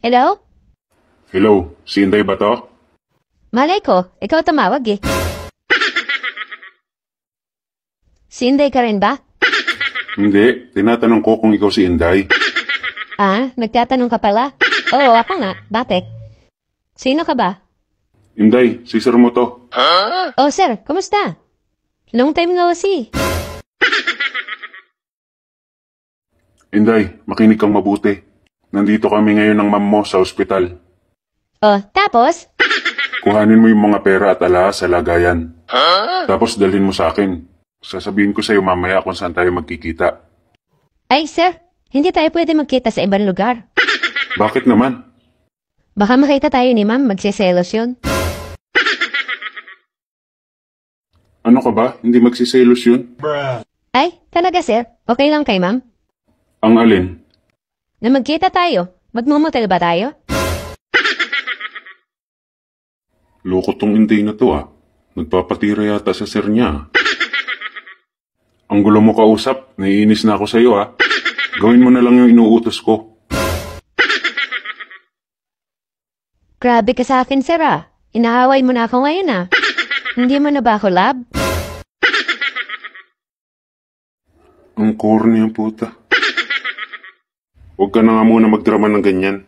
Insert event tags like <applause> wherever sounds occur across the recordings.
Hello? Hello, si Inday ba to? Malay ko, ikaw tumawag eh. <laughs> si Inday ka rin ba? Hindi, tinatanong ko kung ikaw si Inday. <laughs> Ah, nagtatanong ka pala? Oo, ako nga. Bakit? Sino ka ba? Inday, si sir mo to. Oh, sir, kumusta? Long time no see. Inday, makinig kang mabuti. Nandito kami ngayon ng mam mo sa ospital. Oh, tapos? <laughs> Kuhanin mo yung mga pera at ala sa lagayan. Tapos dalhin mo sa akin. Sasabihin ko sa iyo mamaya kung saan tayo magkikita. Ay, sir, hindi tayo pwede magkita sa ibang lugar. <laughs> Bakit naman? Baka makita tayo ni ma'am, magsiselos yun. Ano ka ba? Hindi magsiselos yun? Ay, talaga sir, okay lang kay ma'am? Ang alin? Na magkita tayo. Magmumotel ba tayo? Loko tong hindi na to ah. Nagpapatira yata sa sir niya. Ang gulo mo kausap, naiinis na ako sa iyo ah. Gawin mo na lang yung inuutos ko. Grabe ka sa akin, sir ah. Inaaway mo na ako ngayon ah. Hindi mo na ba ako lab? Ang corny ang puta. Huwag ka na nga muna magdrama ng ganyan.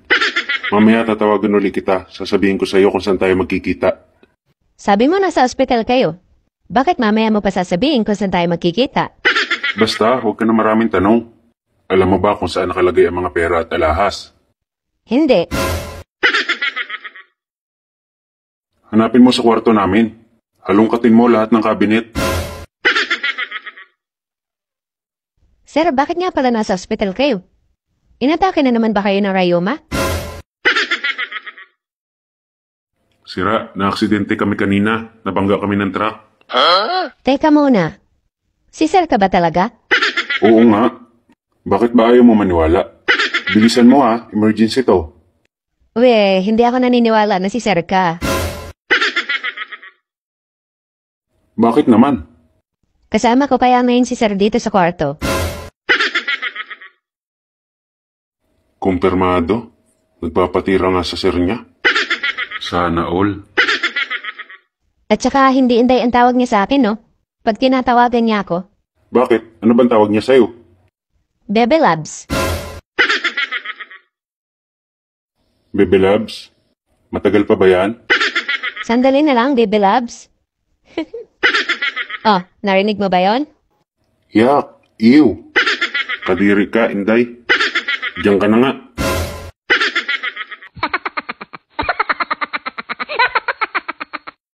Mamaya tatawagan ulit kita. Sasabihin ko sa iyo kung saan tayo magkikita. Sabi mo nasa ospital kayo. Bakit mamaya mo pa sasabihin kung saan tayo magkikita? Basta, huwag ka na maraming tanong. Alam mo ba kung saan nakalagay ang mga pera at alahas? Hindi. Hanapin mo sa kwarto namin. Halungkatin mo lahat ng kabinet. Sir, bakit nga pala nasa ospital kayo? Inatake na naman ba kayo ng Rayoma? Sira, naaksidente kami kanina. Nabangga kami ng truck. Ha? Teka muna. Si Sir ka ba talaga? Oo nga. Bakit ba ayaw mo maniwala? Bilisan mo ha, emergency to. We, hindi ako naniniwala na si Sir ka. Bakit naman? Kasama ko pa kaya ngayon si Sir dito sa kwarto. Kumpirmado? Nagpapatira nga sa sir niya? Sana all. At saka hindi Inday ang tawag niya sa akin, no? Pag tinatawagan niya ako, Bakit? Ano bang tawag niya sa'yo? Bebe Labs. Bebe Labs? Matagal pa ba yan? Sandali na lang, Bebe Labs. <laughs> oh, narinig mo ba yon? Yak! Ew! Kadiri ka, Inday. Diyan ka na nga.